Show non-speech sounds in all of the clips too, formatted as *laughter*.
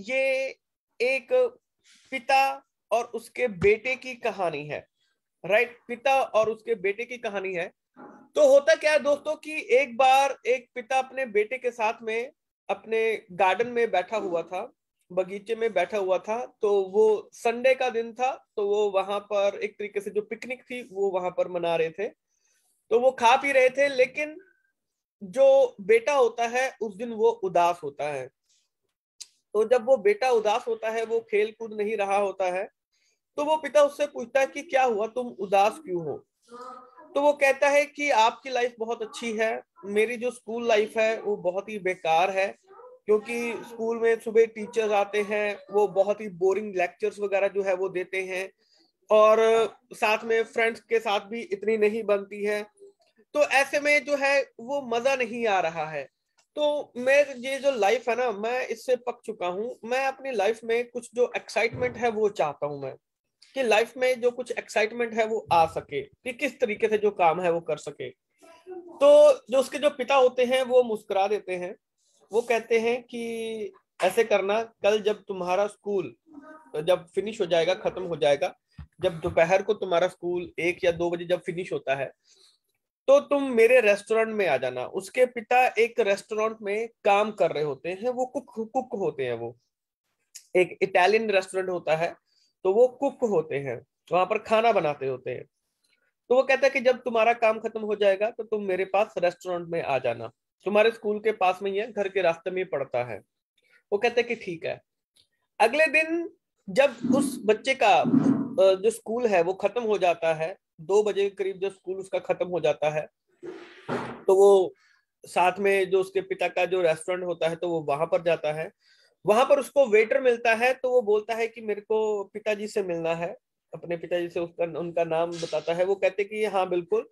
ये एक पिता और उसके बेटे की कहानी है राइट पिता और उसके बेटे की कहानी है तो होता क्या है दोस्तों कि एक बार एक पिता अपने बेटे के साथ में अपने गार्डन में बैठा हुआ था बगीचे में बैठा हुआ था तो वो संडे का दिन था तो वो वहां पर एक तरीके से जो पिकनिक थी वो वहां पर मना रहे थे तो वो खा पी रहे थे लेकिन जो बेटा होता है उस दिन वो उदास होता है तो जब वो बेटा उदास होता है वो खेल कूद नहीं रहा होता है तो वो पिता उससे पूछता है कि क्या हुआ तुम उदास क्यों हो तो वो कहता है कि आपकी लाइफ बहुत अच्छी है मेरी जो स्कूल लाइफ है वो बहुत ही बेकार है क्योंकि स्कूल में सुबह टीचर्स आते हैं वो बहुत ही बोरिंग लेक्चर्स वगैरह जो है वो देते हैं और साथ में फ्रेंड्स के साथ भी इतनी नहीं बनती है तो ऐसे में जो है वो मजा नहीं आ रहा है तो मैं ये जो लाइफ है ना मैं इससे पक चुका हूँ मैं अपनी लाइफ में कुछ जो एक्साइटमेंट है वो चाहता हूँ मैं कि लाइफ में जो कुछ एक्साइटमेंट है वो आ सके कि किस तरीके से जो काम है वो कर सके तो जो उसके जो पिता होते हैं वो मुस्कुरा देते हैं वो कहते हैं कि ऐसे करना कल जब तुम्हारा स्कूल जब फिनिश हो जाएगा खत्म हो जाएगा जब दोपहर को तुम्हारा स्कूल एक या दो बजे जब फिनिश होता है तो तुम मेरे रेस्टोरेंट में आ जाना उसके पिता एक रेस्टोरेंट में काम कर रहे होते हैं वो कुक कुक होते हैं वो एक इटालियन रेस्टोरेंट होता है तो वो कुक होते हैं वहां पर खाना बनाते होते हैं तो वो कहता है कि जब तुम्हारा काम खत्म हो जाएगा तो तुम मेरे पास रेस्टोरेंट में आ जाना तुम्हारे स्कूल के पास में ही है घर के रास्ते में पड़ता है वो कहते हैं कि ठीक है अगले दिन जब उस बच्चे का जो स्कूल है वो खत्म हो जाता है दो बजे के करीब जब स्कूल उसका खत्म हो जाता है तो वो साथ में जो उसके पिता का जो रेस्टोरेंट होता है तो वो वहां पर जाता है वहां पर उसको वेटर मिलता है तो वो बोलता है कि मेरे को पिताजी से मिलना है अपने पिताजी से उसका उनका नाम बताता है वो कहते कि हाँ बिल्कुल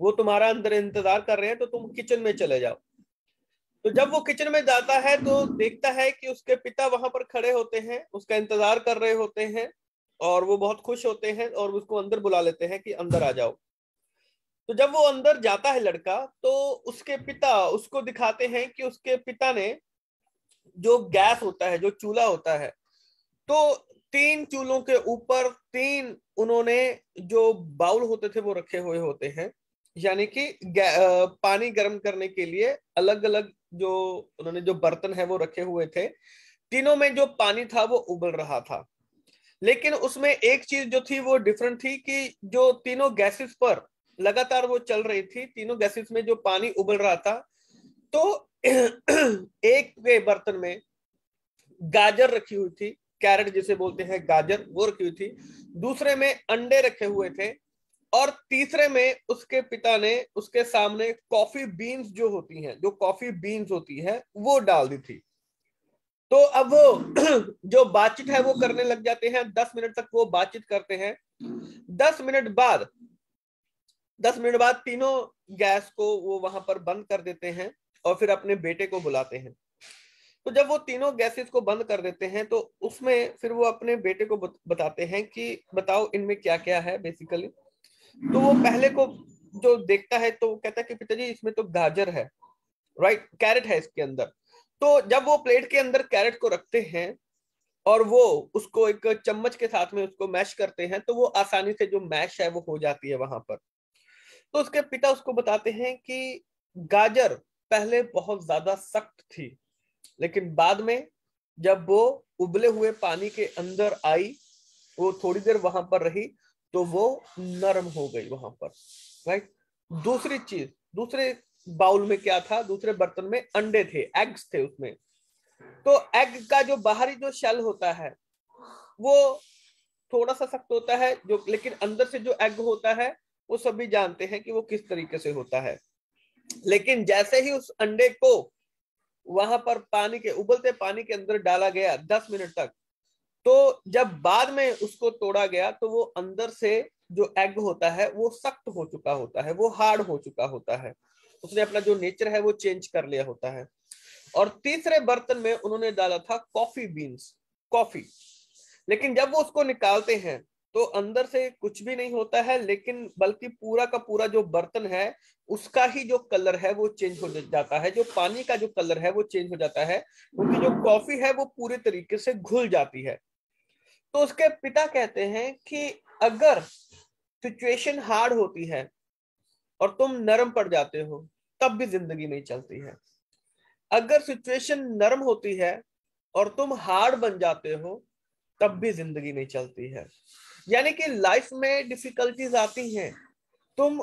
वो तुम्हारा अंदर इंतजार कर रहे हैं तो तुम किचन में चले जाओ तो जब वो किचन में जाता है तो देखता है कि उसके पिता वहां पर खड़े होते हैं उसका इंतजार कर रहे होते हैं और वो बहुत खुश होते हैं और उसको अंदर बुला लेते हैं कि अंदर आ जाओ तो जब वो अंदर जाता है लड़का तो उसके पिता उसको दिखाते हैं कि उसके पिता ने जो गैस होता है जो चूल्हा होता है तो तीन चूल्हों के ऊपर तीन उन्होंने जो बाउल होते थे वो रखे हुए होते हैं यानी कि पानी गर्म करने के लिए अलग अलग जो उन्होंने जो बर्तन है वो रखे हुए थे तीनों में जो पानी था वो उबल रहा था लेकिन उसमें एक चीज जो थी वो डिफरेंट थी कि जो तीनों गैसेस पर लगातार वो चल रही थी तीनों गैसेस में जो पानी उबल रहा था तो *clears throat* एक के बर्तन में गाजर रखी हुई थी कैरेट जिसे बोलते हैं गाजर वो रखी हुई थी दूसरे में अंडे रखे हुए थे और तीसरे में उसके पिता ने उसके सामने कॉफी बीन्स जो होती हैं जो कॉफी बीन्स होती है वो डाल दी थी तो अब वो *clears throat* जो बातचीत है वो करने लग जाते हैं दस मिनट तक वो बातचीत करते हैं दस मिनट बाद दस मिनट बाद तीनों गैस को वो वहां पर बंद कर देते हैं और फिर अपने बेटे को बुलाते हैं तो जब वो तीनों गैसेस को बंद कर देते हैं तो उसमें फिर वो अपने बेटे को बताते हैं कि बताओ इनमें क्या क्या है बेसिकली तो वो पहले को जो देखता है तो वो कहता है कि पिताजी इसमें तो गाजर है राइट कैरेट है इसके अंदर तो जब वो प्लेट के अंदर कैरेट को रखते हैं और वो उसको एक चम्मच के साथ में उसको मैश करते हैं तो वो आसानी से जो मैश है वो हो जाती है वहां पर तो उसके पिता उसको बताते हैं कि गाजर पहले बहुत ज्यादा सख्त थी लेकिन बाद में जब वो उबले हुए पानी के अंदर आई वो थोड़ी देर वहां पर रही तो वो नरम हो गई वहां पर राइट दूसरी चीज दूसरे बाउल में क्या था दूसरे बर्तन में अंडे थे एग्स थे उसमें तो एग का जो बाहरी जो शेल होता है वो थोड़ा सा सख्त होता है जो लेकिन अंदर से जो एग होता है वो सभी जानते हैं कि वो किस तरीके से होता है लेकिन जैसे ही उस अंडे को वहां पर पानी के उबलते पानी के अंदर डाला गया दस मिनट तक तो जब बाद में उसको तोड़ा गया तो वो अंदर से जो एग होता है वो सख्त हो चुका होता है वो हार्ड हो चुका होता है उसने अपना जो नेचर है वो चेंज कर लिया होता है और तीसरे बर्तन में उन्होंने डाला था कॉफी बीन्स कॉफी लेकिन जब वो उसको निकालते हैं तो अंदर से कुछ भी नहीं होता है लेकिन बल्कि पूरा का पूरा जो बर्तन है उसका ही जो कलर है वो चेंज हो जाता है जो पानी का जो कलर है वो चेंज हो जाता है क्योंकि जो कॉफी है वो पूरे तरीके से घुल जाती है तो उसके पिता कहते हैं कि अगर सिचुएशन हार्ड होती है और तुम नरम पड़ जाते हो तब भी जिंदगी नहीं चलती है अगर सिचुएशन नरम होती है और तुम हार्ड बन जाते हो तब भी जिंदगी नहीं चलती है यानी कि लाइफ में डिफिकल्टीज आती हैं तुम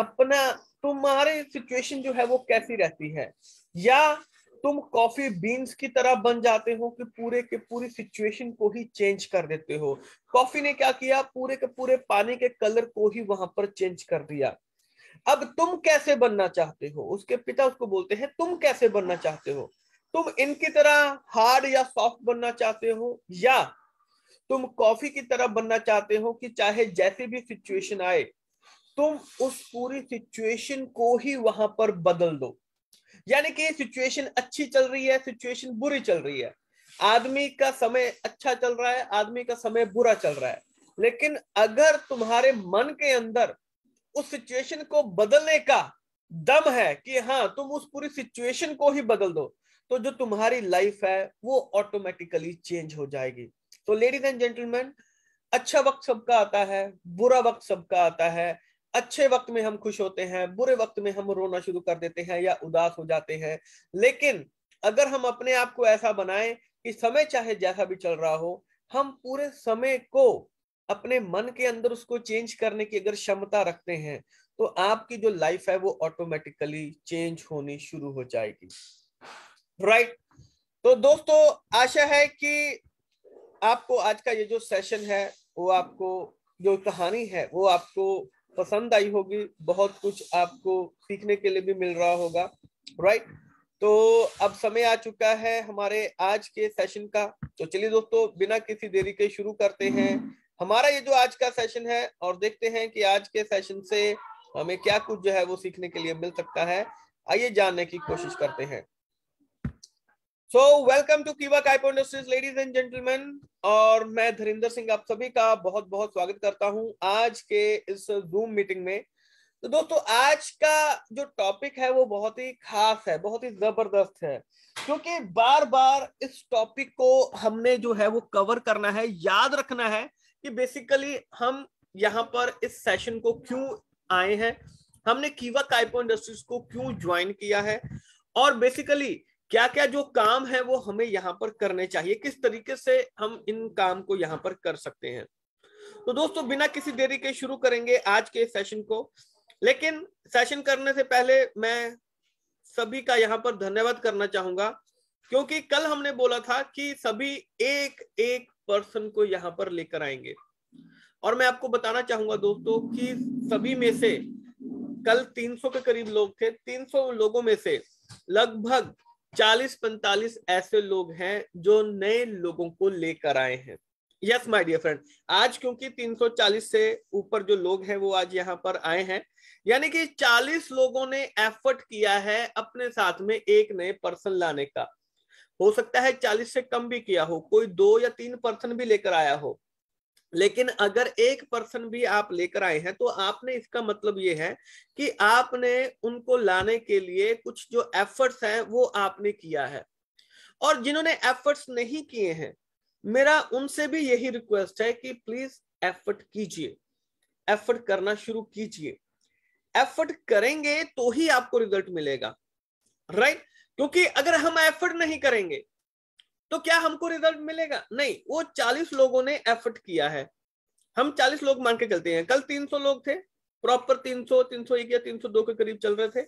अपना तुम्हारे सिचुएशन जो है वो कैसी रहती है या तुम कॉफी बीन्स की तरह बन जाते हो कि पूरे के पूरी सिचुएशन को ही चेंज कर देते हो कॉफी ने क्या किया पूरे के पूरे पानी के कलर को ही वहां पर चेंज कर दिया अब तुम कैसे बनना चाहते हो उसके पिता उसको बोलते हैं तुम कैसे बनना चाहते हो तुम इनकी तरह हार्ड या सॉफ्ट बनना चाहते हो या तुम कॉफी की तरह बनना चाहते हो कि चाहे जैसी भी सिचुएशन आए तुम उस पूरी सिचुएशन को ही वहां पर बदल दो यानी कि सिचुएशन अच्छी चल रही है सिचुएशन बुरी चल रही है आदमी का समय अच्छा चल रहा है आदमी का समय बुरा चल रहा है लेकिन अगर तुम्हारे मन के अंदर उस सिचुएशन को बदलने का दम है कि हाँ तुम उस पूरी सिचुएशन को ही बदल दो तो जो तुम्हारी लाइफ है वो ऑटोमेटिकली चेंज हो जाएगी तो लेडीज एंड जेंटलमैन अच्छा वक्त सबका आता है बुरा वक्त सबका आता है अच्छे वक्त में हम खुश होते हैं बुरे वक्त में हम रोना शुरू कर देते हैं या उदास हो जाते हैं लेकिन अगर हम अपने आप को ऐसा बनाएं कि समय चाहे जैसा भी चल रहा हो हम पूरे समय को अपने मन के अंदर उसको चेंज करने की अगर क्षमता रखते हैं तो आपकी जो लाइफ है वो ऑटोमेटिकली चेंज होनी शुरू हो जाएगी राइट right? तो दोस्तों आशा है कि आपको आज का ये जो सेशन है वो आपको जो कहानी है वो आपको पसंद आई होगी बहुत कुछ आपको सीखने के लिए भी मिल रहा होगा राइट तो अब समय आ चुका है हमारे आज के सेशन का तो चलिए दोस्तों बिना किसी देरी के शुरू करते हैं हमारा ये जो आज का सेशन है और देखते हैं कि आज के सेशन से हमें क्या कुछ जो है वो सीखने के लिए मिल सकता है आइए जानने की कोशिश करते हैं so welcome to industries ladies and gentleman और मैं धरिंदर सिंह आप सभी का बहुत बहुत स्वागत करता हूं आज के इस जूम मीटिंग में तो दोस्तों आज का जो टॉपिक है वो बहुत ही खास है बहुत ही जबरदस्त है क्योंकि बार बार इस टॉपिक को हमने जो है वो कवर करना है याद रखना है कि बेसिकली हम यहाँ पर इस सेशन को क्यों आए हैं हमने कीवा काइपो इंडस्ट्रीज को क्यों ज्वाइन किया है और बेसिकली क्या क्या जो काम है वो हमें यहाँ पर करने चाहिए किस तरीके से हम इन काम को यहाँ पर कर सकते हैं तो दोस्तों बिना किसी देरी के शुरू करेंगे आज के सेशन को लेकिन सेशन करने से पहले मैं सभी का यहाँ पर धन्यवाद करना चाहूंगा क्योंकि कल हमने बोला था कि सभी एक एक पर्सन को यहाँ पर लेकर आएंगे और मैं आपको बताना चाहूंगा दोस्तों कि सभी में से कल 300 के करीब लोग थे 300 लोगों में से लगभग 40-45 ऐसे लोग हैं जो नए लोगों को लेकर आए हैं यस माय डियर फ्रेंड आज क्योंकि 340 से ऊपर जो लोग हैं वो आज यहाँ पर आए हैं यानी कि 40 लोगों ने एफर्ट किया है अपने साथ में एक नए पर्सन लाने का हो सकता है चालीस से कम भी किया हो कोई दो या तीन पर्सन भी लेकर आया हो लेकिन अगर एक पर्सन भी आप लेकर आए हैं तो आपने इसका मतलब ये है कि आपने उनको लाने के लिए कुछ जो एफर्ट्स हैं वो आपने किया है और जिन्होंने एफर्ट्स नहीं किए हैं मेरा उनसे भी यही रिक्वेस्ट है कि प्लीज एफर्ट कीजिए एफर्ट करना शुरू कीजिए एफर्ट करेंगे तो ही आपको रिजल्ट मिलेगा राइट right? क्योंकि अगर हम एफर्ट नहीं करेंगे तो क्या हमको रिजल्ट मिलेगा नहीं वो चालीस लोगों ने एफर्ट किया है हम चालीस लोग मान के चलते हैं कल तीन सौ लोग थे प्रॉपर तीन सौ तीन सौ एक या तीन सौ दो के करीब चल रहे थे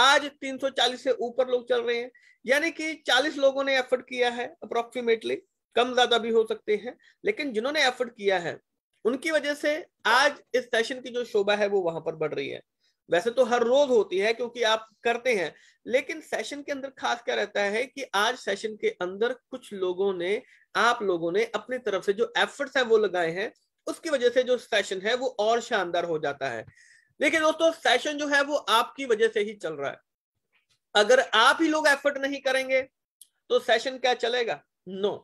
आज तीन सौ चालीस से ऊपर लोग चल रहे हैं यानी कि चालीस लोगों ने एफर्ट किया है अप्रोक्सीमेटली कम ज्यादा भी हो सकते हैं लेकिन जिन्होंने एफर्ट किया है उनकी वजह से आज इस सेशन की जो शोभा है वो वहां पर बढ़ रही है वैसे तो हर रोज होती है क्योंकि आप करते हैं लेकिन सेशन के अंदर खास क्या रहता है कि आज सेशन के अंदर कुछ लोगों ने आप लोगों ने अपनी तरफ से जो एफर्ट्स है वो लगाए हैं उसकी वजह से जो सेशन है वो और शानदार हो जाता है लेकिन दोस्तों सेशन जो है वो आपकी वजह से ही चल रहा है अगर आप ही लोग एफर्ट नहीं करेंगे तो सेशन क्या चलेगा नो no.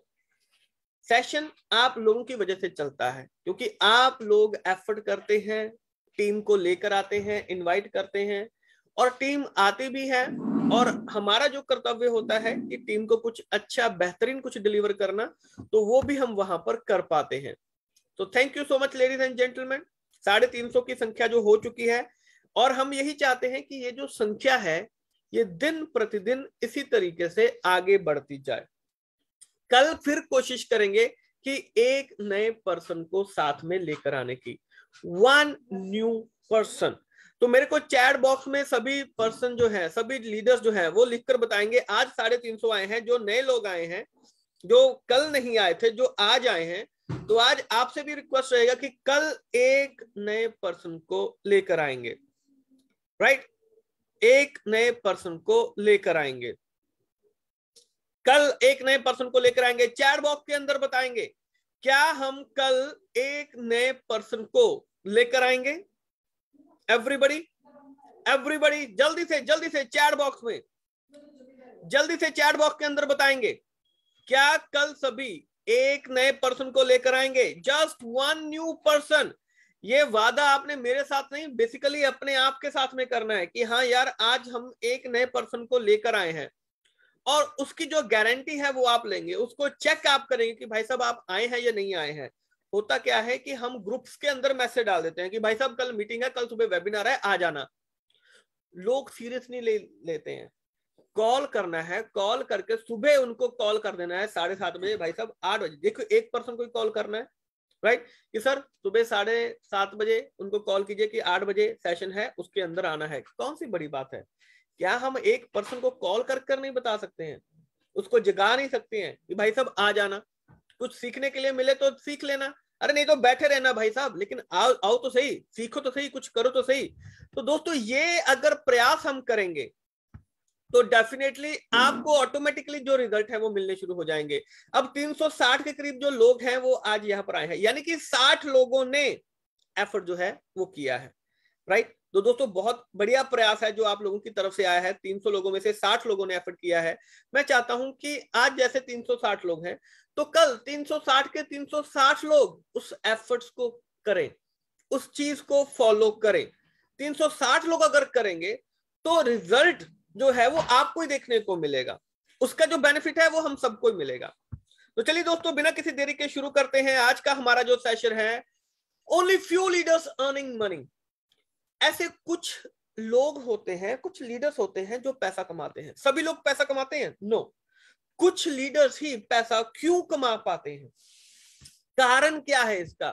सेशन आप लोगों की वजह से चलता है क्योंकि आप लोग एफर्ट करते हैं टीम को लेकर आते हैं इनवाइट करते हैं और टीम आती भी है और हमारा जो कर्तव्य होता है कि टीम को कुछ अच्छा बेहतरीन कुछ डिलीवर करना तो वो भी हम वहां पर कर पाते हैं तो thank you so much ladies and gentleman साढ़े तीन सौ की संख्या जो हो चुकी है और हम यही चाहते हैं कि ये जो संख्या है ये दिन प्रतिदिन इसी तरीके से आगे बढ़ती जाए कल फिर कोशिश करेंगे कि एक नए पर्सन को साथ में लेकर आने की वन न्यू पर्सन तो मेरे को चैट बॉक्स में सभी पर्सन जो है सभी लीडर्स जो है वो लिखकर बताएंगे आज साढ़े तीन सौ आए हैं जो नए लोग आए हैं जो कल नहीं आए थे जो आज आए हैं तो आज आपसे भी रिक्वेस्ट रहेगा कि कल एक नए पर्सन को लेकर आएंगे राइट एक नए पर्सन को लेकर आएंगे कल एक नए पर्सन को लेकर आएंगे चैट बॉक्स के अंदर बताएंगे क्या हम कल एक नए पर्सन को लेकर आएंगे एवरीबडी एवरीबडी जल्दी से जल्दी से चैट बॉक्स में जल्दी से चैट बॉक्स के अंदर बताएंगे क्या कल सभी एक नए पर्सन को लेकर आएंगे जस्ट वन न्यू पर्सन ये वादा आपने मेरे साथ नहीं बेसिकली अपने आप के साथ में करना है कि हाँ यार आज हम एक नए पर्सन को लेकर आए हैं और उसकी जो गारंटी है वो आप लेंगे उसको चेक आप करेंगे कि भाई साहब आप आए हैं या नहीं आए हैं होता क्या है कि हम ग्रुप्स के अंदर मैसेज डाल देते हैं कि भाई साहब कल मीटिंग है कल सुबह वेबिनार है आ जाना लोग सीरियस नहीं ले लेते हैं कॉल करना है कॉल करके सुबह उनको कॉल कर देना है साढ़े सात बजे भाई साहब आठ बजे देखो एक पर्सन को कॉल करना है राइट कि सर सुबह साढ़े सात बजे उनको कॉल कीजिए कि आठ बजे सेशन है उसके अंदर आना है कौन सी बड़ी बात है क्या हम एक पर्सन को कॉल कर कर नहीं बता सकते हैं उसको जगा नहीं सकते हैं कि भाई साहब आ जाना कुछ सीखने के लिए मिले तो सीख लेना अरे नहीं तो बैठे रहना भाई साहब लेकिन आओ आओ तो सही सीखो तो सही कुछ करो तो सही तो दोस्तों ये अगर प्रयास हम करेंगे तो डेफिनेटली आपको ऑटोमेटिकली जो रिजल्ट है वो मिलने शुरू हो जाएंगे अब 360 के करीब जो लोग हैं वो आज यहाँ पर आए हैं यानी कि 60 लोगों ने एफर्ट जो है वो किया है राइट तो दोस्तों बहुत बढ़िया प्रयास है जो आप लोगों की तरफ से आया है 300 लोगों में से 60 लोगों ने एफर्ट किया है मैं चाहता हूं कि आज जैसे 360 लोग हैं तो कल 360 के 360 लोग उस एफर्ट्स को करें उस चीज को फॉलो करें 360 लोग अगर करेंगे तो रिजल्ट जो है वो आपको ही देखने को मिलेगा उसका जो बेनिफिट है वो हम सबको ही मिलेगा तो चलिए दोस्तों बिना किसी देरी के शुरू करते हैं आज का हमारा जो सेशन है only few leaders earning money ऐसे कुछ लोग होते हैं कुछ लीडर्स होते हैं जो पैसा कमाते हैं सभी लोग पैसा कमाते हैं नो no. कुछ लीडर्स ही पैसा क्यों कमा पाते हैं कारण क्या है इसका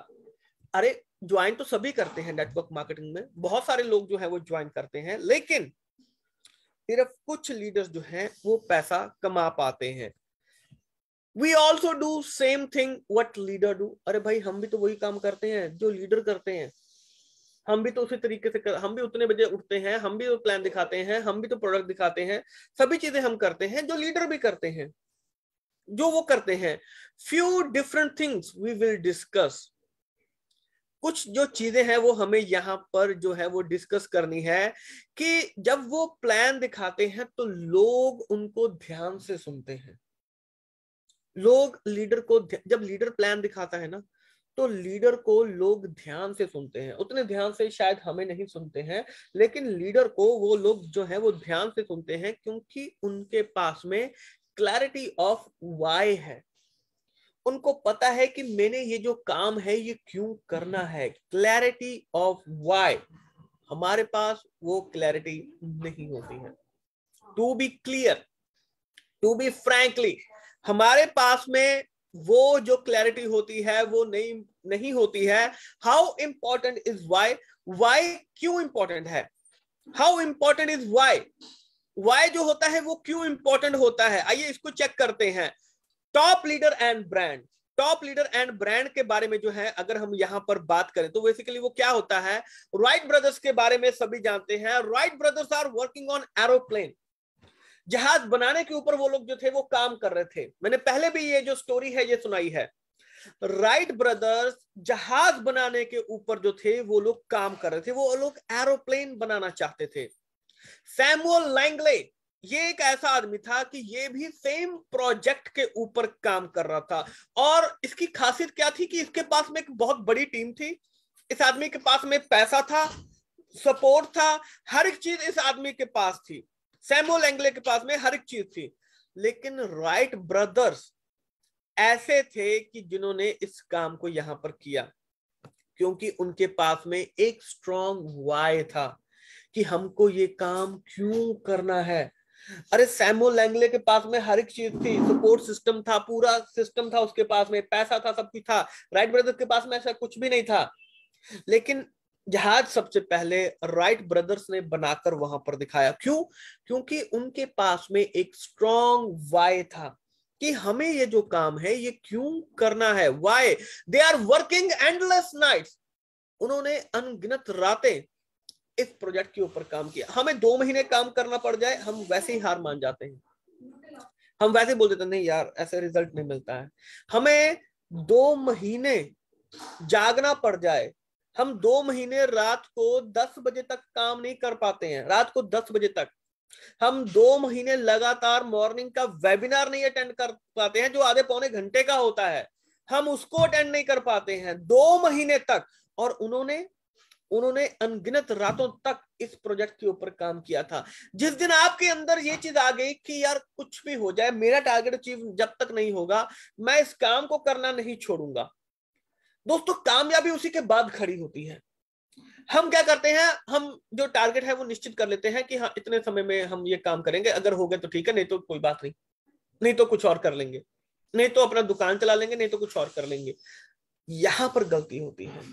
अरे ज्वाइन तो सभी करते हैं नेटवर्क मार्केटिंग में बहुत सारे लोग जो है वो ज्वाइन करते हैं लेकिन सिर्फ कुछ लीडर्स जो हैं वो पैसा कमा पाते हैं we also do same thing what leader do अरे भाई हम भी तो वही काम करते हैं जो लीडर करते हैं हम भी तो उसी तरीके से कर, हम भी उतने बजे उठते हैं हम भी तो प्लान दिखाते हैं हम भी तो प्रोडक्ट दिखाते हैं सभी चीजें हम करते हैं जो लीडर भी करते हैं जो वो करते हैं few different things we will discuss कुछ जो चीजें हैं वो हमें यहां पर जो है वो डिस्कस करनी है कि जब वो प्लान दिखाते हैं तो लोग उनको ध्यान से सुनते हैं लोग लीडर को जब लीडर प्लान दिखाता है ना तो लीडर को लोग ध्यान से सुनते हैं उतने ध्यान से शायद हमें नहीं सुनते हैं लेकिन लीडर को वो लोग जो है वो ध्यान से सुनते हैं क्योंकि उनके पास में क्लैरिटी ऑफ वाई है उनको पता है कि मैंने ये जो काम है ये क्यों करना है क्लैरिटी ऑफ वाई हमारे पास वो क्लैरिटी नहीं होती है to be clear to be frankly हमारे पास में वो जो क्लैरिटी होती है वो नहीं नहीं होती है how important is why why क्यों इंपॉर्टेंट है how important is why why जो होता है वो क्यों इंपॉर्टेंट होता है आइए इसको चेक करते हैं top leader and brand top leader and brand के बारे में जो है अगर हम यहां पर बात करें तो बेसिकली वो क्या होता है राइट ब्रदर्स के बारे में सभी जानते हैं Wright brothers are working on aeroplane जहाज बनाने के ऊपर वो लोग जो थे वो काम कर रहे थे मैंने पहले भी ये जो स्टोरी है ये सुनाई है राइट ब्रदर्स जहाज बनाने के ऊपर जो थे वो लोग काम कर रहे थे वो लोग एरोप्लेन बनाना चाहते थे सैमुअल लैंगले ये एक ऐसा आदमी था कि ये भी सेम प्रोजेक्ट के ऊपर काम कर रहा था और इसकी खासियत क्या थी कि इसके पास में एक बहुत बड़ी टीम थी इस आदमी के पास में पैसा था सपोर्ट था हर एक चीज इस आदमी के पास थी सैमुअल एंगले के पास में हर एक चीज थी लेकिन राइट ब्रदर्स ऐसे थे कि जिन्होंने इस काम को यहां पर किया क्योंकि उनके पास में एक स्ट्रॉन्ग वाय था कि हमको ये काम क्यों करना है अरे सैमो लैंगले के पास में हर एक चीज थी सपोर्ट सिस्टम था पूरा सिस्टम था उसके पास में पैसा था सब कुछ था राइट ब्रदर के पास में ऐसा कुछ भी नहीं था लेकिन जहाज सबसे पहले राइट ब्रदर्स ने बनाकर वहां पर दिखाया क्यों क्योंकि उनके पास में एक स्ट्रॉन्ग वाय था कि हमें ये जो काम है ये क्यों करना है why they are working endless nights उन्होंने अनगिनत रातें इस प्रोजेक्ट के ऊपर काम किया हमें दो महीने काम करना पड़ जाए हम वैसे ही हार मान जाते हैं हम वैसे बोल देते नहीं यार ऐसे रिजल्ट नहीं मिलता है हमें दो महीने जागना पड़ जाए हम दो महीने रात को दस बजे तक काम नहीं कर पाते हैं रात को दस बजे तक हम दो महीने लगातार मॉर्निंग का वेबिनार नहीं अटेंड कर पाते हैं जो आधे पौने घंटे का होता है हम उसको अटेंड नहीं कर पाते हैं दो महीने तक और उन्होंने उन्होंने अनगिनत रातों तक इस प्रोजेक्ट के ऊपर काम किया था जिस दिन आपके अंदर ये चीज आ गई कि यार कुछ भी हो जाए मेरा टारगेट अचीव जब तक नहीं होगा मैं इस काम को करना नहीं छोड़ूंगा दोस्तों कामयाबी उसी के बाद खड़ी होती है हम क्या करते हैं हम जो टारगेट है वो निश्चित कर लेते हैं कि हाँ इतने समय में हम ये काम करेंगे अगर हो गए तो ठीक है नहीं तो कोई बात नहीं नहीं तो कुछ और कर लेंगे नहीं तो अपना दुकान चला लेंगे नहीं तो कुछ और कर लेंगे यहां पर गलती होती है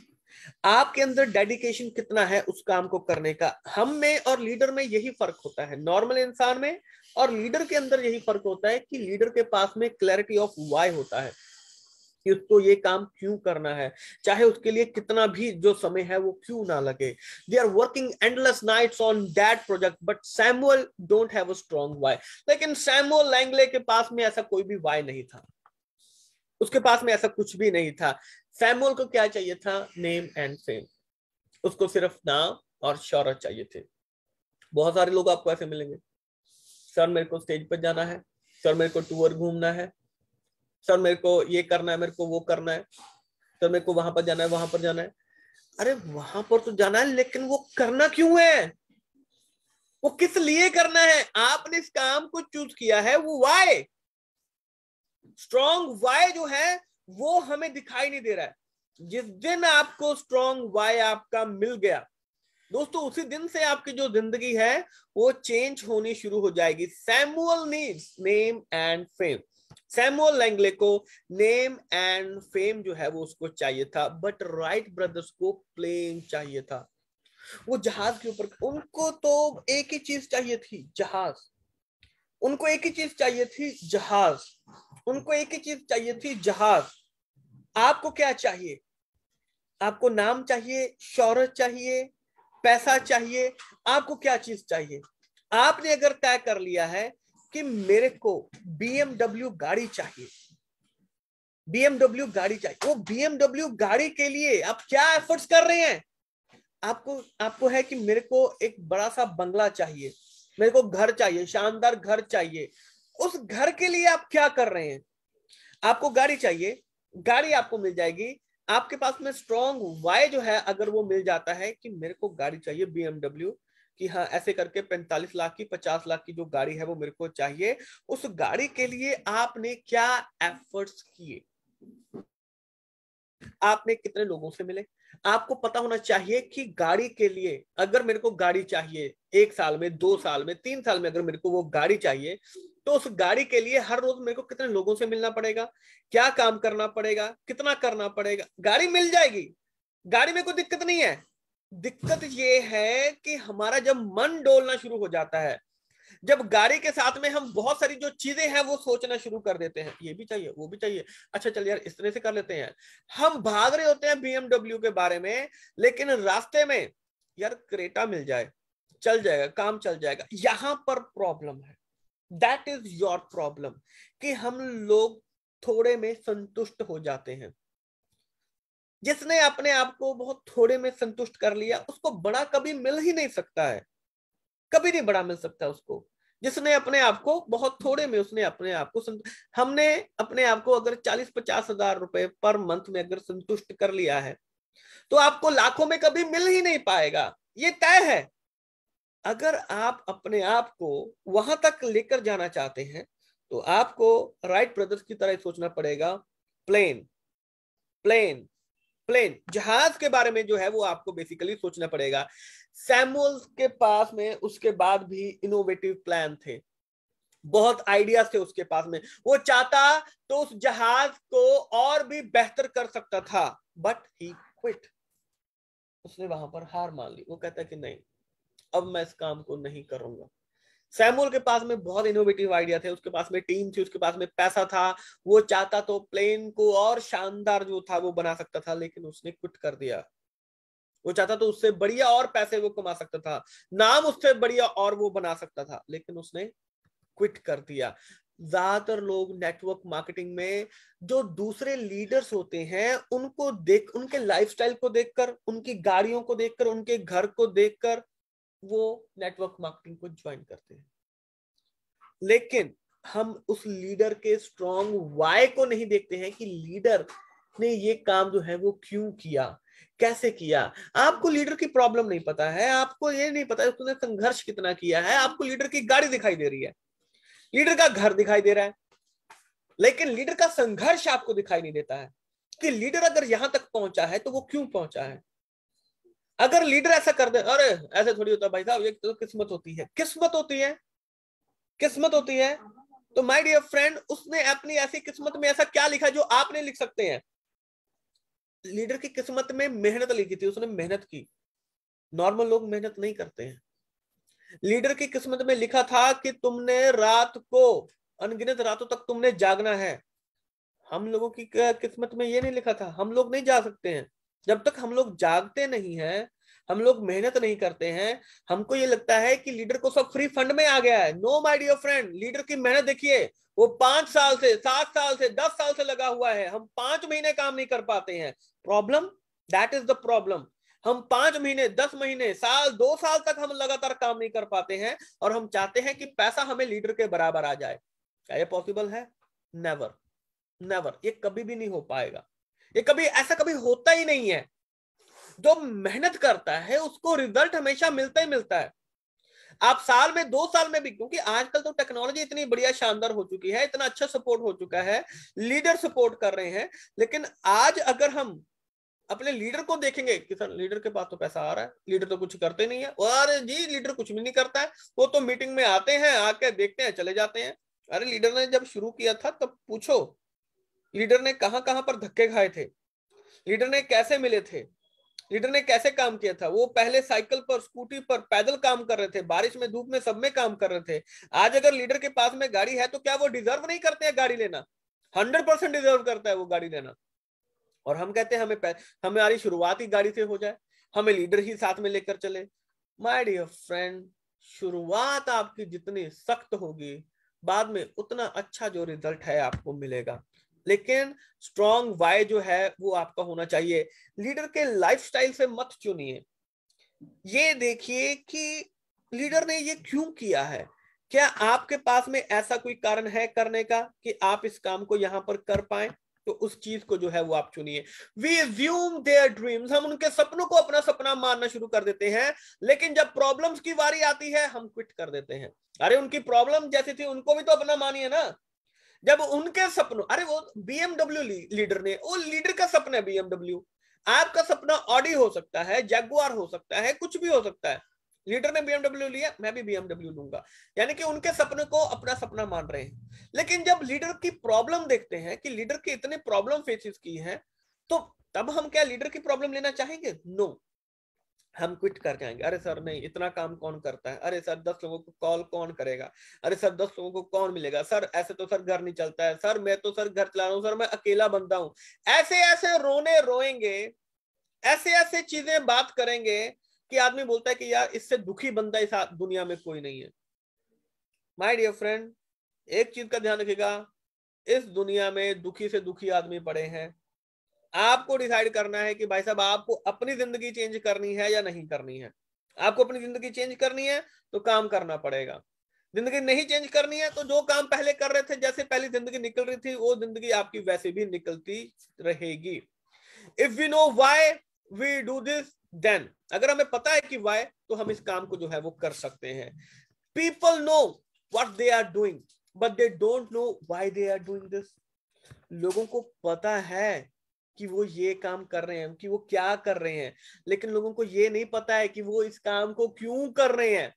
आपके अंदर डेडिकेशन कितना है उस काम को करने का हम में और लीडर में यही फर्क होता है नॉर्मल इंसान में और लीडर के अंदर यही फर्क होता है कि लीडर के पास में क्लैरिटी ऑफ वाई होता है कि उसको ये काम क्यों करना है चाहे उसके लिए कितना भी जो समय है वो क्यों ना लगे they are working endless night on that project but Samuel don't have a strong why लेकिन सैमुअल लैंगले के पास में ऐसा कोई भी वाई नहीं था उसके पास में ऐसा कुछ भी नहीं था सैमुअल को क्या चाहिए था नेम एंड फेम उसको सिर्फ नाम और शौरत चाहिए थे बहुत सारे लोग आपको ऐसे मिलेंगे सर मेरे को स्टेज पर जाना है सर मेरे को टूर घूमना है सर मेरे को ये करना है मेरे को वो करना है सर मेरे को वहां पर जाना है वहां पर जाना है अरे वहां पर तो जाना है लेकिन वो करना क्यों है वो किस लिए करना है आपने इस काम को चूज किया है वो वाई स्ट्रॉन्ग वाई जो है वो हमें दिखाई नहीं दे रहा है जिस दिन आपको स्ट्रॉन्ग वाई आपका मिल गया दोस्तों उसी दिन से आपकी जो जिंदगी है वो चेंज होनी शुरू हो जाएगी Samuel needs name and fame Samuel Langley को नेम एंड फेम जो है वो उसको चाहिए था बट राइट ब्रदर्स को प्लेन चाहिए था वो जहाज के ऊपर उनको तो एक ही चीज चाहिए थी जहाज उनको एक ही चीज चाहिए थी जहाज उनको एक ही चीज चाहिए थी जहाज आपको क्या चाहिए आपको नाम चाहिए शौहरत चाहिए पैसा चाहिए आपको क्या चीज चाहिए आपने अगर तय कर लिया है कि मेरे को बीएमडब्ल्यू गाड़ी चाहिए बीएमडब्ल्यू गाड़ी चाहिए वो बीएमडब्ल्यू गाड़ी के लिए आप क्या एफर्ट्स कर रहे हैं आपको आपको है कि मेरे को एक बड़ा सा बंगला चाहिए मेरे को घर चाहिए शानदार घर चाहिए उस घर के लिए आप क्या कर रहे हैं आपको गाड़ी चाहिए गाड़ी आपको मिल जाएगी आपके पास में स्ट्रॉन्ग वाई जो है अगर वो मिल जाता है कि मेरे को गाड़ी चाहिए बीएमडब्ल्यू कि हाँ ऐसे करके पैंतालीस लाख की पचास लाख की जो गाड़ी है वो मेरे को चाहिए उस गाड़ी के लिए आपने क्या एफर्ट्स किए आपने कितने लोगों से मिले आपको पता होना चाहिए कि गाड़ी के लिए अगर मेरे को गाड़ी चाहिए एक साल में दो साल में तीन साल में अगर मेरे को वो गाड़ी चाहिए तो उस गाड़ी के लिए हर रोज मेरे को कितने लोगों से मिलना पड़ेगा क्या काम करना पड़ेगा कितना करना पड़ेगा गाड़ी मिल जाएगी गाड़ी में कोई दिक्कत नहीं है दिक्कत ये है कि हमारा जब मन डोलना शुरू हो जाता है जब गाड़ी के साथ में हम बहुत सारी जो चीजें हैं वो सोचना शुरू कर देते हैं ये भी चाहिए वो भी चाहिए अच्छा चल यार इस तरह से कर लेते हैं हम भाग रहे होते हैं बीएमडब्ल्यू के बारे में लेकिन रास्ते में यार क्रेटा मिल जाए चल जाएगा काम चल जाएगा यहां पर प्रॉब्लम है दैट इज योर प्रॉब्लम कि हम लोग थोड़े में संतुष्ट हो जाते हैं जिसने अपने आप को बहुत थोड़े में संतुष्ट कर लिया उसको बड़ा कभी मिल ही नहीं सकता है कभी नहीं बड़ा मिल सकता उसको जिसने अपने आप को बहुत थोड़े में उसने अपने आप को हमने अपने आप को अगर चालीस पचास हजार रुपए पर मंथ में अगर संतुष्ट कर लिया है तो आपको लाखों में कभी मिल ही नहीं पाएगा ये तय है अगर आप अपने आप को वहां तक लेकर जाना चाहते हैं तो आपको राइट ब्रदर्स की तरह सोचना पड़ेगा प्लेन प्लेन प्लेन जहाज के बारे में जो है वो आपको बेसिकली सोचना पड़ेगा सैमुअल्स के पास में उसके बाद भी इनोवेटिव प्लान थे बहुत आइडियाज थे उसके पास में वो चाहता तो उस जहाज को और भी बेहतर कर सकता था बट ही क्विट उसने वहां पर हार मान ली वो कहता कि नहीं अब मैं इस काम को नहीं करूंगा सैमुअल के पास में बहुत इनोवेटिव आइडिया थे उसके पास में टीम थी उसके पास में पैसा था वो चाहता तो प्लेन को और शानदार जो था वो बना सकता था लेकिन उसने क्विट कर दिया वो चाहता तो उससे बढ़िया और पैसे वो कमा सकता था नाम उससे बढ़िया और वो बना सकता था लेकिन उसने क्विट कर दिया ज्यादातर लोग नेटवर्क मार्केटिंग में जो दूसरे लीडर्स होते हैं उनको देख उनके लाइफस्टाइल को देखकर उनकी गाड़ियों को देखकर उनके घर को देखकर वो नेटवर्क मार्केटिंग को ज्वाइन करते हैं लेकिन हम उस लीडर के स्ट्रॉन्ग वाई को नहीं देखते हैं कि लीडर ने ये काम जो है वो क्यों किया कैसे किया आपको लीडर की प्रॉब्लम नहीं पता है आपको ये नहीं पता उसने संघर्ष कितना किया है आपको लीडर की गाड़ी दिखाई दे रही है लीडर का घर दिखाई दे रहा है लेकिन लीडर का संघर्ष आपको दिखाई नहीं देता है कि लीडर अगर यहां तक पहुंचा है तो वो क्यों पहुंचा है अगर लीडर ऐसा कर दे अरे ऐसे थोड़ी होता भाई साहब ये तो किस्मत होती है किस्मत होती है किस्मत होती है तो माय डियर फ्रेंड उसने अपनी ऐसी किस्मत में ऐसा क्या लिखा जो आप नहीं लिख सकते हैं लीडर की किस्मत में मेहनत लिखी थी उसने मेहनत की नॉर्मल लोग मेहनत नहीं करते हैं लीडर की किस्मत में लिखा था कि तुमने रात को अनगिनत रातों तक तुमने जागना है हम लोगों की किस्मत में ये नहीं लिखा था हम लोग नहीं जा सकते हैं जब तक हम लोग जागते नहीं हैं हम लोग मेहनत नहीं करते हैं हमको ये लगता है कि लीडर को सब फ्री फंड में आ गया है no my dear friend leader की मेहनत देखिए वो पांच साल से सात साल से दस साल से लगा हुआ है हम पांच महीने काम नहीं कर पाते हैं problem that is the problem हम पांच महीने दस महीने साल दो साल तक हम लगातार काम नहीं कर पाते हैं और हम चाहते हैं कि पैसा हमें लीडर के बराबर आ जाए क्या ये पॉसिबल है नेवर नेवर ये कभी भी नहीं हो पाएगा ये कभी ऐसा कभी होता ही नहीं है जो मेहनत करता है उसको रिजल्ट हमेशा मिलता ही मिलता है आप साल में दो साल में भी क्योंकि आजकल तो टेक्नोलॉजी इतनी बढ़िया शानदार हो चुकी है इतना अच्छा सपोर्ट हो चुका है लीडर सपोर्ट कर रहे हैं लेकिन आज अगर हम अपने लीडर को देखेंगे कि सर लीडर के पास तो पैसा आ रहा है लीडर तो कुछ करते नहीं है अरे जी लीडर कुछ भी नहीं करता है वो तो मीटिंग में आते हैं आके देखते हैं चले जाते हैं अरे लीडर ने जब शुरू किया था तब तो पूछो लीडर ने कहां कहां पर धक्के खाए थे लीडर ने कैसे मिले थे लीडर ने कैसे काम किया था वो पहले साइकिल पर स्कूटी पर पैदल काम कर रहे थे बारिश में धूप में सब में काम कर रहे थे आज अगर लीडर के पास में गाड़ी है तो क्या वो डिजर्व नहीं करते हैं गाड़ी लेना हंड्रेड परसेंट डिजर्व करता है वो गाड़ी लेना और हम कहते हैं हमें हमारी शुरुआत ही गाड़ी से हो जाए हमें लीडर ही साथ में लेकर चले माई डियर फ्रेंड शुरुआत आपकी जितनी सख्त होगी बाद में उतना अच्छा जो रिजल्ट है आपको मिलेगा लेकिन स्ट्रॉन्ग वाई जो है वो आपका होना चाहिए लीडर के लाइफ से मत चुनिए ये देखिए कि लीडर ने ये क्यों किया है क्या आपके पास में ऐसा कोई कारण है करने का कि आप इस काम को यहां पर कर पाए तो उस चीज को जो है वो आप चुनिए वी ज्यूम देयर ड्रीम्स हम उनके सपनों को अपना सपना मानना शुरू कर देते हैं लेकिन जब प्रॉब्लम्स की बारी आती है हम क्विट कर देते हैं अरे उनकी प्रॉब्लम जैसी थी उनको भी तो अपना मानिए ना जब उनके सपनों अरे वो बीएमडब्ल्यू लीडर ने वो लीडर का सपना है बीएमडब्ल्यू आपका सपना ऑडी हो सकता है जैगुआर हो सकता है कुछ भी हो सकता है लीडर ने बीएमडब्ल्यू लिया मैं भी बीएमडब्ल्यू लूंगा यानी कि उनके सपने को अपना सपना मान रहे हैं लेकिन जब लीडर की प्रॉब्लम देखते हैं कि लीडर के इतने प्रॉब्लम फेसिस की है तो तब हम क्या लीडर की प्रॉब्लम लेना चाहेंगे नो no. हम क्विट कर जाएंगे अरे सर नहीं इतना काम कौन करता है अरे सर दस लोगों को कॉल कौन करेगा अरे सर दस लोगों को कौन मिलेगा सर ऐसे तो सर घर नहीं चलता है सर मैं तो सर घर चला रहा हूँ सर मैं अकेला बनता हूँ ऐसे ऐसे रोने रोएंगे ऐसे ऐसे चीजें बात करेंगे कि आदमी बोलता है कि यार इससे दुखी बनता इस दुनिया में कोई नहीं है माई डियर फ्रेंड एक चीज का ध्यान रखेगा इस दुनिया में दुखी से दुखी आदमी पड़े हैं आपको डिसाइड करना है कि भाई साहब आपको अपनी जिंदगी चेंज करनी है या नहीं करनी है आपको अपनी जिंदगी चेंज करनी है तो काम करना पड़ेगा जिंदगी नहीं चेंज करनी है तो जो काम पहले कर रहे थे जैसे पहले जिंदगी निकल रही थी वो जिंदगी आपकी वैसे भी निकलती रहेगी if we know why we do this then अगर हमें पता है कि वाई तो हम इस काम को जो है वो कर सकते हैं people know what they are doing but they don't know why they are doing this लोगों को पता है कि वो ये काम कर रहे हैं कि वो क्या कर रहे हैं लेकिन लोगों को ये नहीं पता है कि वो इस काम को क्यों कर रहे हैं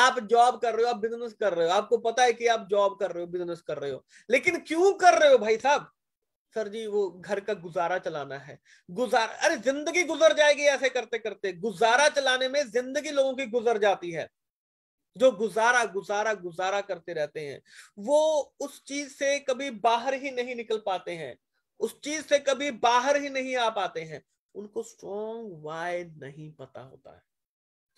आप जॉब कर रहे हो आप बिजनेस कर रहे हो आपको पता है कि आप जॉब कर रहे हो बिजनेस कर रहे हो लेकिन क्यों कर रहे हो भाई साहब सर जी वो घर का गुजारा चलाना है गुजारा अरे जिंदगी गुजर जाएगी ऐसे करते करते गुजारा चलाने में जिंदगी लोगों की गुजर जाती है जो गुजारा गुजारा गुजारा करते रहते हैं वो उस चीज से कभी बाहर ही नहीं निकल पाते हैं उस चीज से कभी बाहर ही नहीं आ पाते हैं उनको स्ट्रॉन्ग वाय नहीं पता होता है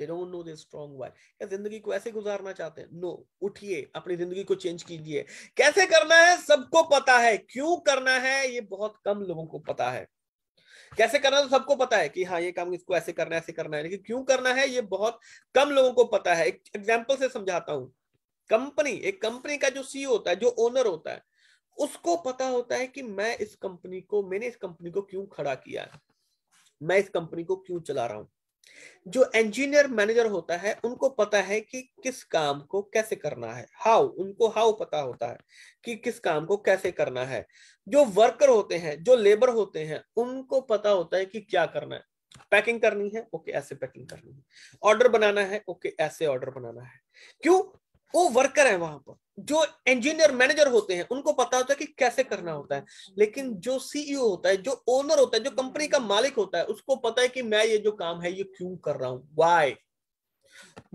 जिंदगी को ऐसे गुजारना चाहते हैं नो no, उठिए अपनी जिंदगी को चेंज कीजिए कैसे करना है सबको पता है क्यों करना है ये बहुत कम लोगों को पता है कैसे करना तो सबको पता है कि हाँ ये काम इसको ऐसे करना है ऐसे करना है लेकिन क्यों करना है ये बहुत कम लोगों को पता है एक एग्जाम्पल से समझाता हूं कंपनी एक कंपनी का जो सीईओ e होता है जो ओनर होता है उसको पता होता है कि मैं इस कंपनी को मैंने इस कंपनी को क्यों खड़ा किया है मैं इस कंपनी को क्यों चला रहा हूं जो इंजीनियर मैनेजर होता है उनको पता है कि किस काम को कैसे करना है हाउ उनको हाउ पता होता है कि किस काम को कैसे करना है जो वर्कर होते हैं जो लेबर होते हैं उनको पता होता है कि क्या करना है पैकिंग करनी है ओके ऐसे पैकिंग करनी है ऑर्डर बनाना है ओके ऐसे ऑर्डर बनाना है क्यों वो वर्कर है वहां पर जो इंजीनियर मैनेजर होते हैं उनको पता होता है कि कैसे करना होता है लेकिन जो सीईओ होता है जो ओनर होता है जो कंपनी का मालिक होता है उसको पता है कि मैं ये जो काम है ये क्यों कर रहा हूं why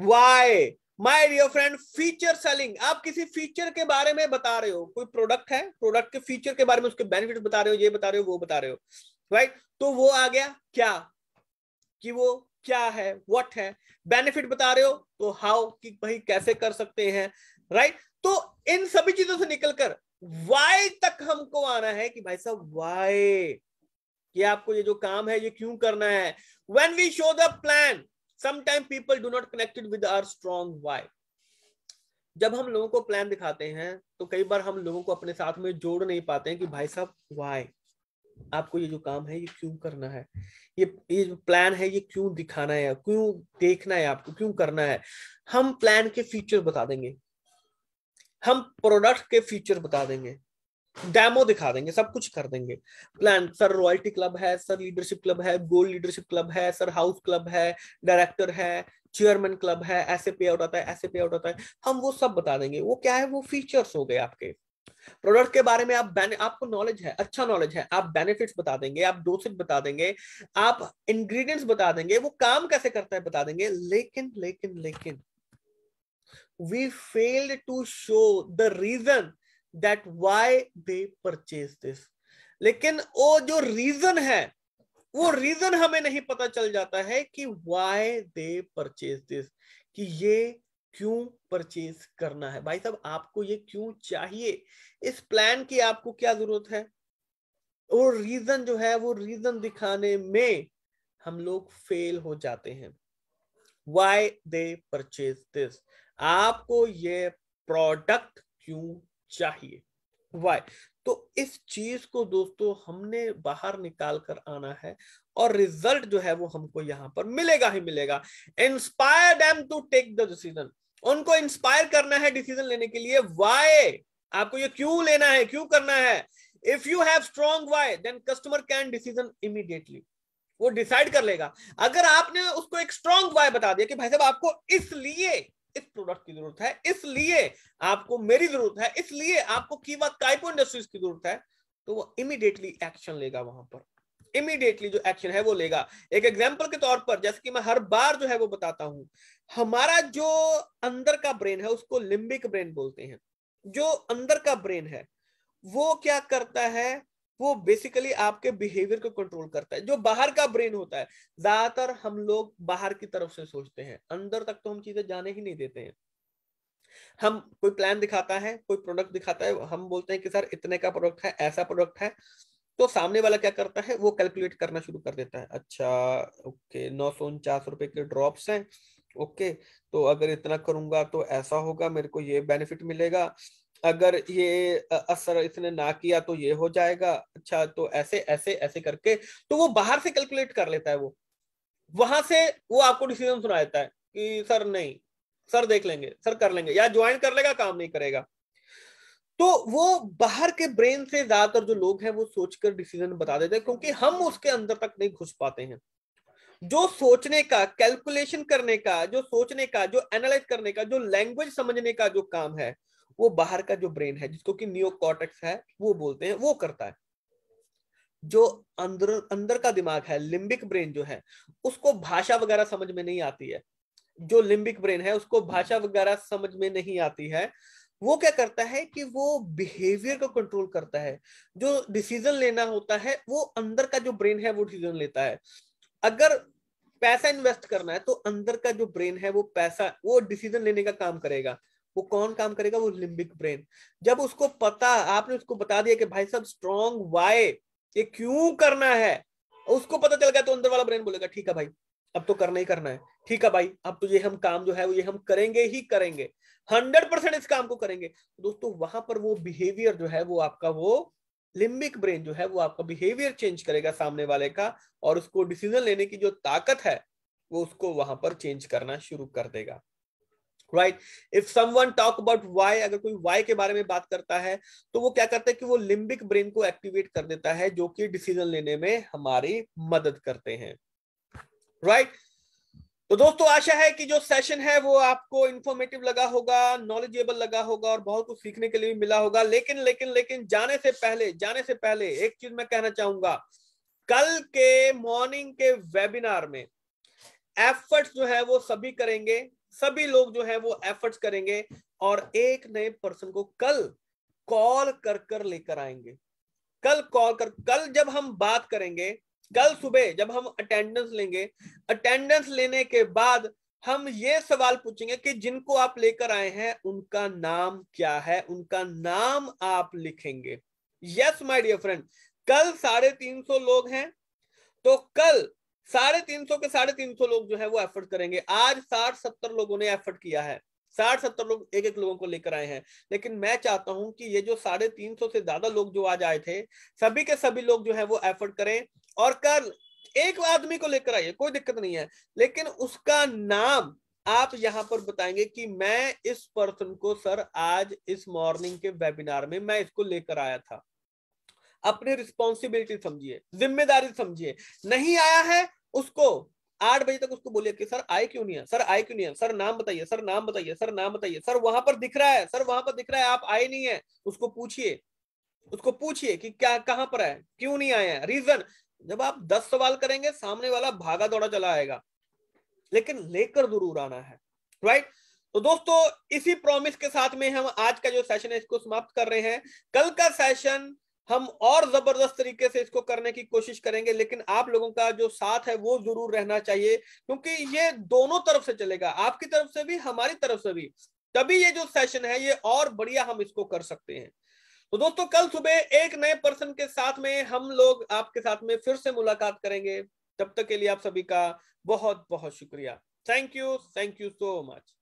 why my dear friend feature selling आप किसी फीचर के बारे में बता रहे हो कोई प्रोडक्ट है प्रोडक्ट के फीचर के बारे में उसके बेनिफिट बता रहे हो ये बता रहे हो वो बता रहे हो राइट right? तो वो आ गया क्या कि वो क्या है वट है बेनिफिट बता रहे हो तो हाउ कि भाई कैसे कर सकते हैं राइट right? तो इन सभी चीजों से निकलकर वाई तक हमको आना है कि भाई साहब वाई कि आपको ये जो काम है ये क्यों करना है when we show the plan sometime people do not connected with our strong why जब हम लोगों को प्लान दिखाते हैं तो कई बार हम लोगों को अपने साथ में जोड़ नहीं पाते हैं कि भाई साहब वाई आपको ये जो काम है ये क्यों करना है ये ये जो प्लान है ये क्यों दिखाना है क्यों देखना है आपको क्यों करना है हम प्लान के फीचर बता देंगे हम प्रोडक्ट के फीचर बता देंगे डेमो दिखा देंगे सब कुछ कर देंगे प्लान सर रॉयल्टी क्लब है सर लीडरशिप क्लब है गोल्ड लीडरशिप क्लब है सर हाउस क्लब है डायरेक्टर है चेयरमैन क्लब है ऐसे पे आउट आता है ऐसे पे आउट आता है हम वो सब बता देंगे वो क्या है वो फीचर्स हो गए आपके प्रोडक्ट के बारे में आप आपको नॉलेज है अच्छा नॉलेज है आप बेनिफिट्स बता देंगे आप डोसेज बता देंगे आप इंग्रेडिएंट्स बता देंगे वो काम कैसे करता है बता देंगे लेकिन लेकिन लेकिन we failed to show the reason that why they purchased this लेकिन oh jo reason hai wo reason hame nahi pata chal jata hai ki why they purchased this ki ye क्यों परचेज करना है भाई साहब आपको ये क्यों चाहिए इस प्लान की आपको क्या जरूरत है और रीजन जो है वो रीजन दिखाने में हम लोग फेल हो जाते हैं वाई दे परचेज दिस आपको ये प्रोडक्ट क्यों चाहिए वाई तो इस चीज को दोस्तों हमने बाहर निकाल कर आना है और रिजल्ट जो है वो हमको यहां पर मिलेगा ही मिलेगा inspire them to take the decision उनको इंस्पायर करना है डिसीजन लेने के लिए वाई आपको ये क्यों लेना है क्यों करना है if you have strong why then customer can decision immediately वो डिसाइड कर लेगा अगर आपने उसको एक स्ट्रॉन्ग वाई बता दिया कि भाई साहब आपको इसलिए इस प्रोडक्ट की जरूरत है इसलिए आपको मेरी जरूरत है इसलिए आपको कीवा काइपो इंडस्ट्रीज की जरूरत है तो वो इमीडिएटली एक्शन लेगा वहां पर इमीडिएटली जो एक्शन है वो लेगा एक एग्जाम्पल के तौर पर जैसे कि मैं हर बार जो है वो बताता हूं हमारा जो अंदर का ब्रेन है उसको लिम्बिक ब्रेन बोलते हैं जो अंदर का ब्रेन है वो क्या करता है वो बेसिकली आपके बिहेवियर को कंट्रोल करता है जो बाहर का ब्रेन होता है ज्यादातर हम लोग बाहर की तरफ से सोचते हैं अंदर तक तो हम चीजें जाने ही नहीं देते हैं हम कोई प्लान दिखाता है कोई प्रोडक्ट दिखाता है हम बोलते हैं कि सर इतने का प्रोडक्ट है ऐसा प्रोडक्ट है तो सामने वाला क्या करता है वो कैलकुलेट करना शुरू कर देता है अच्छा ओके नौ सौ उनचास रुपए के ड्रॉप्स हैं ओके तो अगर इतना करूंगा तो ऐसा होगा मेरे को ये बेनिफिट मिलेगा अगर ये असर इसने ना किया तो ये हो जाएगा अच्छा तो ऐसे ऐसे ऐसे करके तो वो बाहर से कैलकुलेट कर लेता है वो वहां से वो आपको डिसीजन सुना देता है कि सर नहीं सर देख लेंगे सर कर लेंगे या ज्वाइन कर लेगा काम नहीं करेगा तो वो बाहर के ब्रेन से ज्यादातर जो लोग हैं वो सोचकर डिसीजन बता देते हैं क्योंकि हम उसके अंदर तक नहीं घुस पाते हैं जो सोचने का कैलकुलेशन करने का जो सोचने का जो एनालाइज करने का जो लैंग्वेज समझने का जो काम है वो बाहर का जो ब्रेन है जिसको कि नियोकॉटेक्स है वो बोलते हैं वो करता है जो अंदर अंदर का दिमाग है लिम्बिक ब्रेन जो है उसको भाषा वगैरह समझ में नहीं आती है जो लिम्बिक ब्रेन है उसको भाषा वगैरह समझ में नहीं आती है वो क्या करता है कि वो बिहेवियर को कंट्रोल करता है जो डिसीजन लेना होता है वो अंदर का जो ब्रेन है वो डिसीजन लेता है अगर पैसा इन्वेस्ट करना है तो अंदर का जो ब्रेन है वो पैसा वो डिसीजन लेने का काम करेगा वो कौन काम करेगा वो लिम्बिक ब्रेन जब उसको पता आपने उसको बता दिया कि भाई साहब स्ट्रॉन्ग वाई ये क्यों करना है उसको पता चल गया तो अंदर वाला ब्रेन बोलेगा ठीक है भाई अब तो करना ही करना है ठीक है भाई अब तो ये हम काम जो है वो ये हम करेंगे ही करेंगे हंड्रेड परसेंट इस काम को करेंगे तो दोस्तों वहां पर वो बिहेवियर जो है वो आपका वो लिम्बिक ब्रेन जो है वो आपका बिहेवियर चेंज करेगा सामने वाले का और उसको डिसीजन लेने की जो ताकत है वो उसको वहां पर चेंज करना शुरू कर देगा right if someone talk about why अगर कोई वाई के बारे में बात करता है तो वो क्या करता है कि वो लिम्बिक ब्रेन को एक्टिवेट कर देता है जो कि डिसीजन लेने में हमारी मदद करते हैं राइट right? तो दोस्तों आशा है कि जो सेशन है वो आपको इन्फॉर्मेटिव लगा होगा नॉलेजेबल लगा होगा और बहुत कुछ सीखने के लिए भी मिला होगा लेकिन लेकिन लेकिन जाने से पहले जाने से पहले एक चीज मैं कहना चाहूंगा कल के मॉर्निंग के वेबिनार में एफर्ट्स जो है वो सभी करेंगे सभी लोग जो है वो एफर्ट्स करेंगे और एक नए पर्सन को कल कॉल कर कर लेकर आएंगे कल कॉल कर कल जब हम बात करेंगे कल सुबह जब हम अटेंडेंस लेंगे अटेंडेंस लेने के बाद हम ये सवाल पूछेंगे कि जिनको आप लेकर आए हैं उनका नाम क्या है उनका नाम आप लिखेंगे यस माय डियर फ्रेंड कल साढ़े तीन सौ लोग हैं तो कल साढ़े तीन सौ के साढ़े तीन सौ लोग जो है वो एफर्ट करेंगे आज साठ सत्तर लोगों ने एफर्ट किया है साठ सत्तर लोग एक एक लोगों को लेकर आए हैं लेकिन मैं चाहता हूं कि ये जो साढ़े तीन सौ से ज्यादा लोग जो आज आए थे सभी के सभी लोग जो है वो एफर्ट करें और कर एक आदमी को लेकर आइए कोई दिक्कत नहीं है लेकिन उसका नाम आप यहाँ पर बताएंगे कि मैं इस पर्सन को सर आज इस मॉर्निंग के वेबिनार में मैं इसको लेकर आया था अपनी रिस्पॉन्सिबिलिटी समझिए जिम्मेदारी समझिए नहीं आया है उसको आठ बजे तक उसको बोलिए कि सर आए क्यों नहीं है सर आए क्यों नहीं है सर नाम बताइए सर नाम बताइए सर नाम बताइए सर वहां पर दिख रहा है सर वहां पर दिख रहा है आप आए नहीं है उसको पूछिए उसको पूछिए कि क्या कहां पर है क्यों नहीं आए हैं रीजन जब आप दस सवाल करेंगे सामने वाला भागा दौड़ा चला आएगा लेकिन लेकर जरूर आना है राइट तो दोस्तों इसी प्रॉमिस के साथ में हम आज का जो सेशन है इसको समाप्त कर रहे हैं कल का सेशन हम और जबरदस्त तरीके से इसको करने की कोशिश करेंगे लेकिन आप लोगों का जो साथ है वो जरूर रहना चाहिए क्योंकि ये दोनों तरफ से चलेगा आपकी तरफ से भी हमारी तरफ से भी तभी ये जो सेशन है ये और बढ़िया हम इसको कर सकते हैं तो दोस्तों कल सुबह एक नए पर्सन के साथ में हम लोग आपके साथ में फिर से मुलाकात करेंगे तब तक के लिए आप सभी का बहुत बहुत शुक्रिया thank you thank you so much